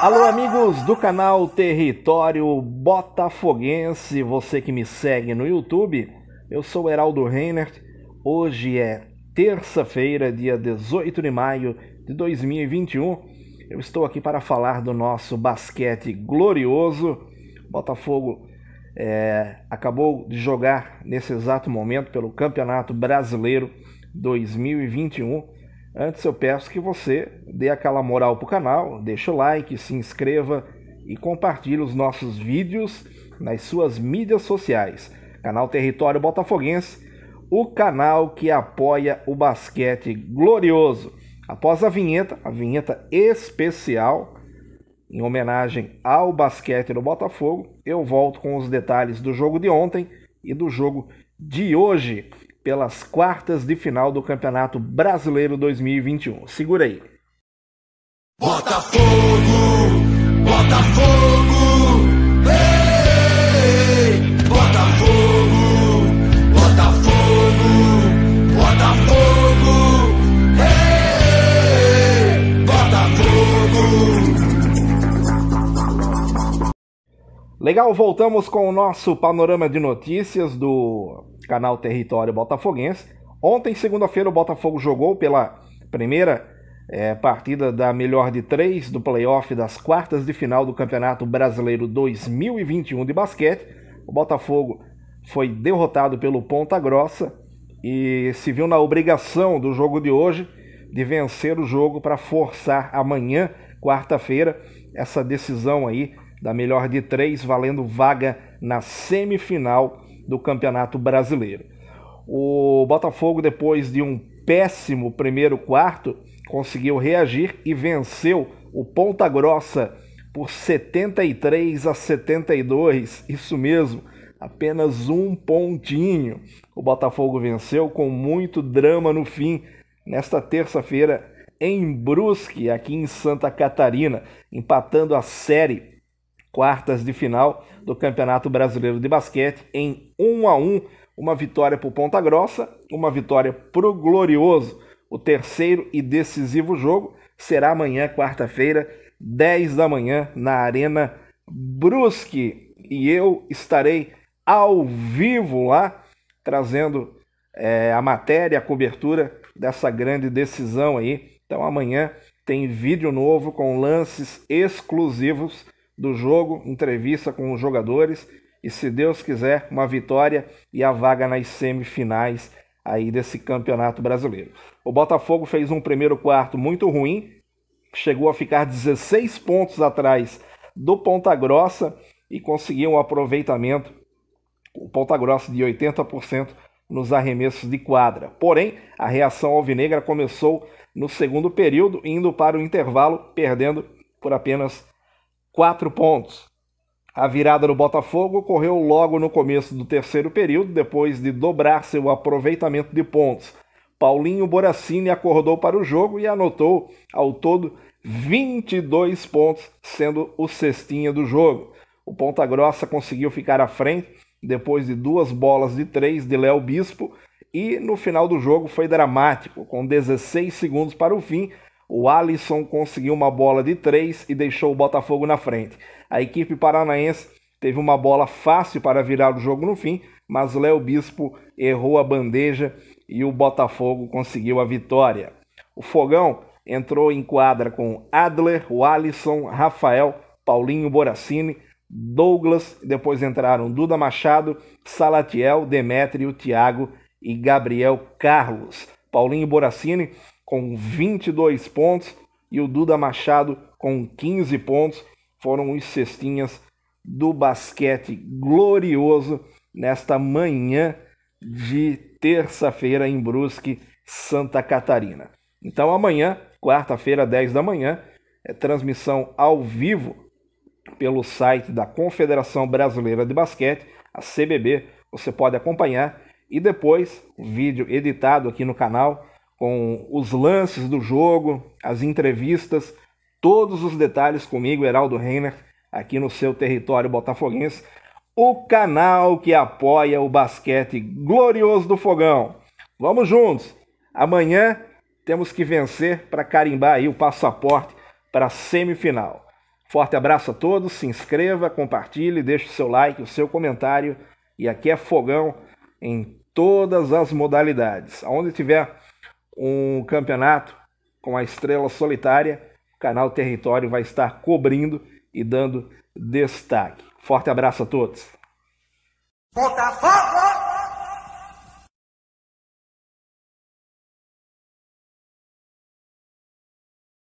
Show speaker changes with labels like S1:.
S1: Alô, amigos do canal Território Botafoguense, você que me segue no YouTube, eu sou Heraldo Reinert. Hoje é terça-feira, dia 18 de maio de 2021. Eu estou aqui para falar do nosso basquete glorioso. Botafogo é, acabou de jogar nesse exato momento pelo Campeonato Brasileiro 2021 Antes eu peço que você dê aquela moral para o canal, deixe o like, se inscreva e compartilhe os nossos vídeos nas suas mídias sociais. Canal Território Botafoguense, o canal que apoia o basquete glorioso. Após a vinheta, a vinheta especial em homenagem ao basquete do Botafogo, eu volto com os detalhes do jogo de ontem e do jogo de hoje pelas quartas de final do Campeonato Brasileiro 2021. Segura aí. Botafogo! Legal, voltamos com o nosso panorama de notícias do canal Território Botafoguense. Ontem, segunda-feira, o Botafogo jogou pela primeira é, partida da melhor de três do playoff das quartas de final do Campeonato Brasileiro 2021 de basquete. O Botafogo foi derrotado pelo Ponta Grossa e se viu na obrigação do jogo de hoje de vencer o jogo para forçar amanhã, quarta-feira, essa decisão aí da melhor de três, valendo vaga na semifinal do Campeonato Brasileiro. O Botafogo, depois de um péssimo primeiro quarto, conseguiu reagir e venceu o Ponta Grossa por 73 a 72. Isso mesmo, apenas um pontinho. O Botafogo venceu com muito drama no fim, nesta terça-feira em Brusque, aqui em Santa Catarina, empatando a série quartas de final do Campeonato Brasileiro de Basquete em 1 a 1, uma vitória para o Ponta Grossa, uma vitória para o Glorioso. O terceiro e decisivo jogo será amanhã, quarta-feira, 10 da manhã, na Arena Brusque. E eu estarei ao vivo lá, trazendo é, a matéria, a cobertura dessa grande decisão aí. Então amanhã tem vídeo novo com lances exclusivos do jogo, entrevista com os jogadores e, se Deus quiser, uma vitória e a vaga nas semifinais aí desse Campeonato Brasileiro. O Botafogo fez um primeiro quarto muito ruim, chegou a ficar 16 pontos atrás do Ponta Grossa e conseguiu um aproveitamento, o Ponta Grossa de 80% nos arremessos de quadra. Porém, a reação alvinegra começou no segundo período, indo para o intervalo, perdendo por apenas quatro pontos. A virada do Botafogo ocorreu logo no começo do terceiro período, depois de dobrar seu aproveitamento de pontos. Paulinho Boracini acordou para o jogo e anotou, ao todo, 22 pontos, sendo o cestinha do jogo. O Ponta Grossa conseguiu ficar à frente depois de duas bolas de três de Léo Bispo e no final do jogo foi dramático. Com 16 segundos para o fim, o Alisson conseguiu uma bola de três e deixou o Botafogo na frente. A equipe paranaense teve uma bola fácil para virar o jogo no fim, mas Léo Bispo errou a bandeja e o Botafogo conseguiu a vitória. O Fogão entrou em quadra com Adler, o Alisson, Rafael, Paulinho Boracini, Douglas, depois entraram Duda Machado, Salatiel, Demétrio, Thiago e Gabriel Carlos. Paulinho Boracini com 22 pontos e o Duda Machado com 15 pontos. Foram os cestinhas do basquete glorioso nesta manhã de terça-feira em Brusque, Santa Catarina. Então amanhã, quarta-feira, 10 da manhã, é transmissão ao vivo pelo site da Confederação Brasileira de Basquete, a CBB. Você pode acompanhar e depois vídeo editado aqui no canal com os lances do jogo, as entrevistas, todos os detalhes comigo, Heraldo Reiner, aqui no seu território botafoguense, o canal que apoia o basquete glorioso do Fogão. Vamos juntos! Amanhã temos que vencer para carimbar aí o passaporte para a semifinal. Forte abraço a todos, se inscreva, compartilhe, deixe o seu like, o seu comentário. E aqui é Fogão em todas as modalidades. Aonde tiver um campeonato com a estrela solitária, o canal Território vai estar cobrindo e dando destaque. Forte abraço a todos. Botafogo!